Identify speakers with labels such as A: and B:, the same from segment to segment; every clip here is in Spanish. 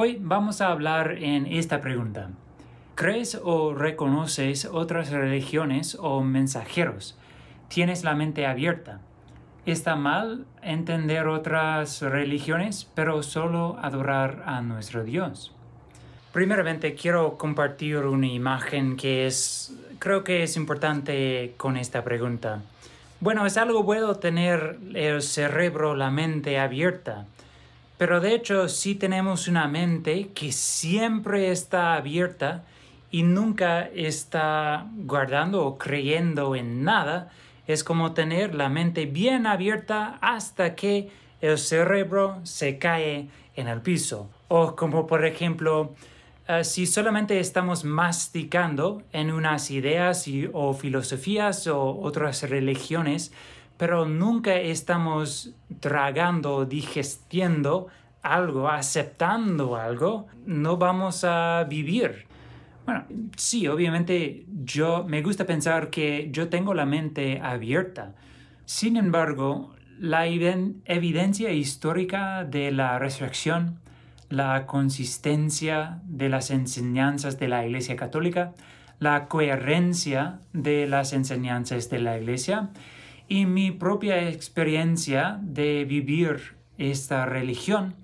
A: Hoy vamos a hablar en esta pregunta. ¿Crees o reconoces otras religiones o mensajeros? ¿Tienes la mente abierta? ¿Está mal entender otras religiones, pero solo adorar a nuestro Dios? Primeramente quiero compartir una imagen que creo que es importante con esta pregunta. Bueno, es algo bueno tener el cerebro, la mente abierta, pero de hecho si tenemos una mente que siempre está abierta y nunca está guardando o creyendo en nada. Es como tener la mente bien abierta hasta que el cerebro se cae en el piso. O como por ejemplo, eh, si solamente estamos masticando en unas ideas o filosofías o otras religiones, pero nunca estamos tragando, digestiendo algo, aceptando algo, no vamos a vivir. Bueno, sí, obviamente yo me gusta pensar que yo tengo la mente abierta. Sin embargo, la evidencia histórica de la resurrección, la consistencia de las enseñanzas de la Iglesia Católica, la coherencia de las enseñanzas de la Iglesia, y mi propia experiencia de vivir esta religión,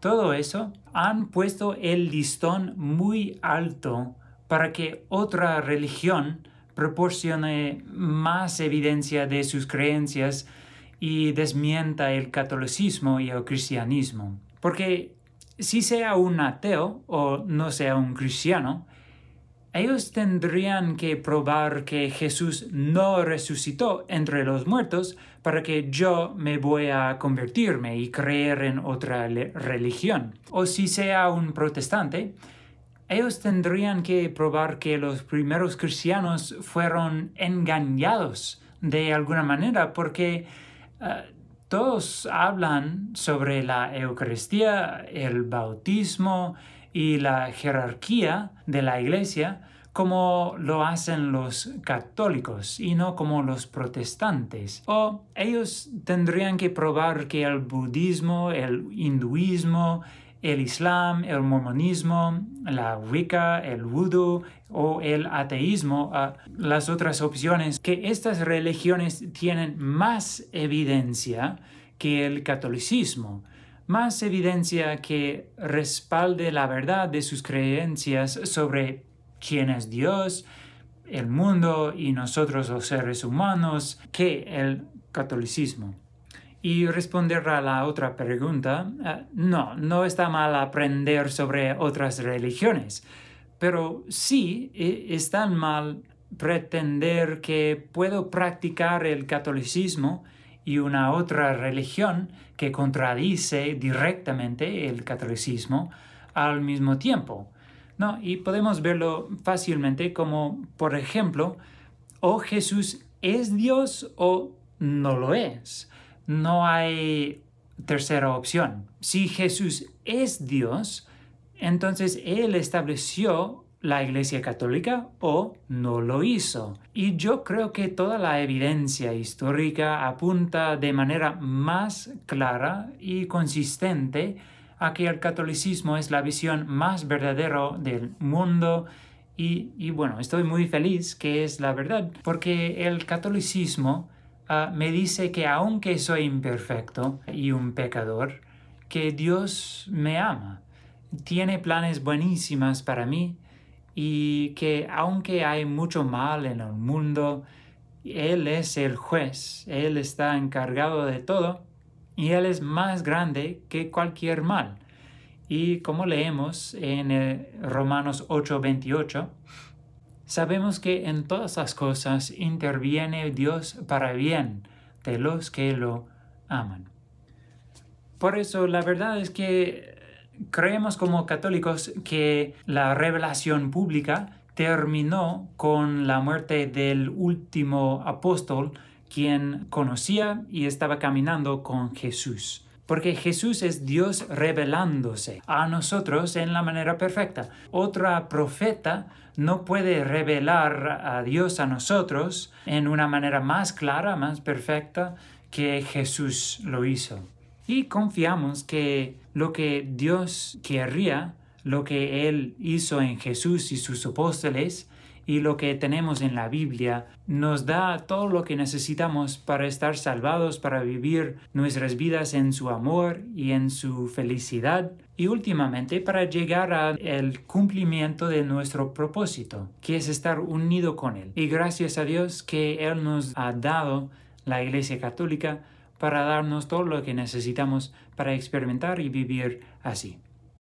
A: todo eso han puesto el listón muy alto para que otra religión proporcione más evidencia de sus creencias y desmienta el catolicismo y el cristianismo. Porque si sea un ateo o no sea un cristiano, ellos tendrían que probar que Jesús no resucitó entre los muertos para que yo me voy a convertirme y creer en otra religión. O si sea un protestante, ellos tendrían que probar que los primeros cristianos fueron engañados de alguna manera porque eh, todos hablan sobre la Eucaristía, el bautismo, y la jerarquía de la iglesia como lo hacen los católicos y no como los protestantes. O ellos tendrían que probar que el budismo, el hinduismo, el islam, el mormonismo, la wicca, el vudú o el ateísmo, ah, las otras opciones, que estas religiones tienen más evidencia que el catolicismo más evidencia que respalde la verdad de sus creencias sobre quién es Dios, el mundo y nosotros los seres humanos que el catolicismo. Y responder a la otra pregunta, ah, no, no está mal aprender sobre otras religiones, pero sí e, está mal pretender que puedo practicar el catolicismo y una otra religión que contradice directamente el catolicismo al mismo tiempo. ¿no? Y podemos verlo fácilmente como, por ejemplo, o Jesús es Dios o no lo es. No hay tercera opción. Si Jesús es Dios, entonces Él estableció la Iglesia Católica o no lo hizo. Y yo creo que toda la evidencia histórica apunta de manera más clara y consistente a que el catolicismo es la visión más verdadera del mundo y, bueno, estoy muy feliz que es la verdad, porque el catolicismo ah, me dice que aunque soy imperfecto y un pecador, que Dios me ama, tiene planes buenísimas para mí y que aunque hay mucho mal en el mundo, Él es el juez, Él está encargado de todo y Él es más grande que cualquier mal. Y como leemos en eh, Romanos 8:28, sabemos que en todas las cosas interviene Dios para bien de los que lo aman. Por eso la verdad es que creemos como católicos que la revelación pública terminó con la muerte del último apóstol, quien conocía y estaba caminando con Jesús. Porque Jesús es Dios revelándose a nosotros en la manera perfecta. Otra profeta no puede revelar a Dios a nosotros en una manera más clara, más perfecta que Jesús lo hizo y confiamos que lo que Dios querría, lo que Él hizo en Jesús y sus apóstoles, y lo que tenemos en la Biblia nos da todo lo que necesitamos para estar salvados, para vivir nuestras vidas en su amor y en su felicidad y últimamente para llegar al cumplimiento de nuestro propósito, que es estar unido con Él. Y gracias a Dios que Él nos ha dado la Iglesia Católica para darnos todo lo que necesitamos para experimentar y vivir así.